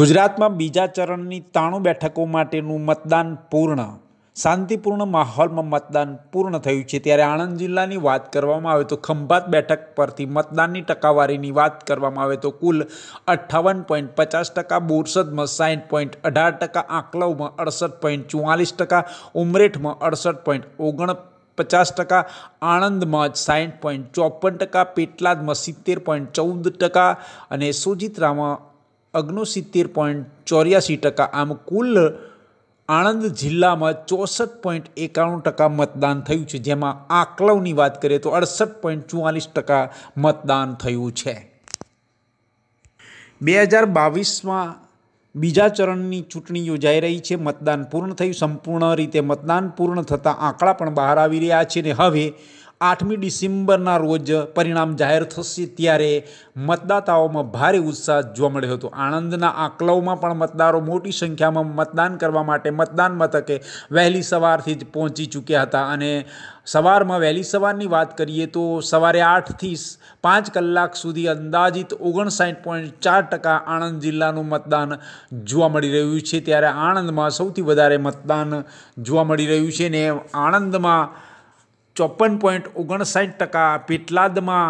ગુજરાતમાં બીજા ચરણની ત્રાણું બેઠકો માટેનું મતદાન પૂર્ણ શાંતિપૂર્ણ માહોલમાં મતદાન પૂર્ણ થયું છે ત્યારે આણંદ જિલ્લાની વાત કરવામાં આવે તો ખંભાત બેઠક પરથી મતદાનની ટકાવારીની વાત કરવામાં આવે તો કુલ અઠ્ઠાવન પોઈન્ટ પચાસ ટકા બોરસદમાં સાઠ પોઈન્ટ અઢાર ટકા આંકલવમાં અડસઠ પોઈન્ટ ચુમ્માલીસ ટકા ઉમરેઠમાં અડસઠ પોઈન્ટ ઓગણ પચાસ ટકા આણંદમાં જ સાઠ પોઈન્ટ ચોપન ટકા પેટલાદમાં સિત્તેર પોઈન્ટ ચૌદ ટકા અને સુજિત્રામાં ઓગણસિત્તેર પોઈન્ટ ચોર્યાસી ટકા આમ કુલ આણંદ જિલ્લામાં ચોસઠ પોઈન્ટ એકાણું ટકા મતદાન થયું છે જેમાં આકલવની વાત કરીએ તો અડસઠ પોઈન્ટ ચુમ્માલીસ ટકા મતદાન થયું છે બે હજાર બાવીસમાં બીજા ચરણની ચૂંટણી યોજાઈ રહી છે મતદાન પૂર્ણ થયું સંપૂર્ણ રીતે મતદાન પૂર્ણ થતાં આંકડા પણ બહાર આવી રહ્યા છે ને હવે આઠમી ડિસેમ્બરના રોજ પરિણામ જાહેર થશે ત્યારે મતદાતાઓમાં ભારે ઉત્સાહ જોવા મળ્યો હતો આણંદના આંકલવમાં પણ મતદારો મોટી સંખ્યામાં મતદાન કરવા માટે મતદાન મથકે વહેલી સવારથી જ પહોંચી ચૂક્યા હતા અને સવારમાં વહેલી સવારની વાત કરીએ તો સવારે આઠથી પાંચ કલાક સુધી અંદાજિત ઓગણસાઠ પોઈન્ટ ચાર ટકા આણંદ જિલ્લાનું મતદાન જોવા મળી રહ્યું છે ત્યારે આણંદમાં સૌથી વધારે મતદાન જોવા મળી રહ્યું છે ને આણંદમાં ચોપન પોઈન્ટ ઓગણસાઠ ટકા પેટલાદમાં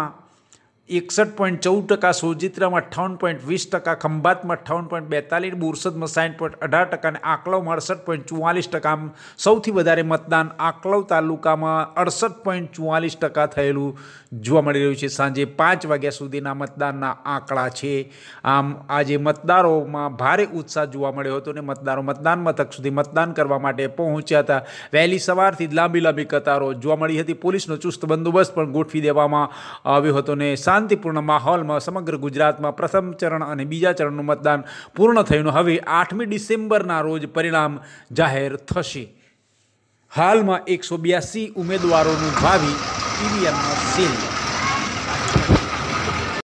એકસઠ પોઈન્ટ ચૌદ ટકા સોજિત્રામાં અઠ્ઠાવન પોઈન્ટ વીસ ટકા ખંભાતમાં અઠ્ઠાવન પોઈન્ટ બેતાલીસ બોરસદમાં સાઠ પોઈન્ટ અઢાર ટકા અને આકલવમાં અડસઠ પોઈન્ટ ચુમ્માલીસ ટકા સૌથી વધારે મતદાન આકલવ તાલુકામાં અડસઠ પોઈન્ટ ચુવાલીસ ટકા થયેલું જોવા મળી રહ્યું છે સાંજે પાંચ વાગ્યા સુધીના મતદાનના આંકડા છે આમ આજે મતદારોમાં ભારે ઉત્સાહ જોવા મળ્યો હતો અને મતદારો મતદાન મથક સુધી મતદાન કરવા માટે પહોંચ્યા હતા વહેલી સવારથી લાંબી લાંબી કતારો જોવા મળી હતી પોલીસનો ચુસ્ત બંદોબસ્ત પણ ગોઠવી દેવામાં આવ્યો હતો ને શાંતિપૂર્ણ માહોલમાં સમગ્ર ગુજરાતમાં પ્રથમ ચરણ અને બીજા ચરણનું મતદાન પૂર્ણ થયું હવે આઠમી ડિસેમ્બરના રોજ પરિણામ જાહેર થશે હાલમાં એકસો બ્યાસી ઉમેદવારોનું ભાવિ ઈવીએમમાં સીલ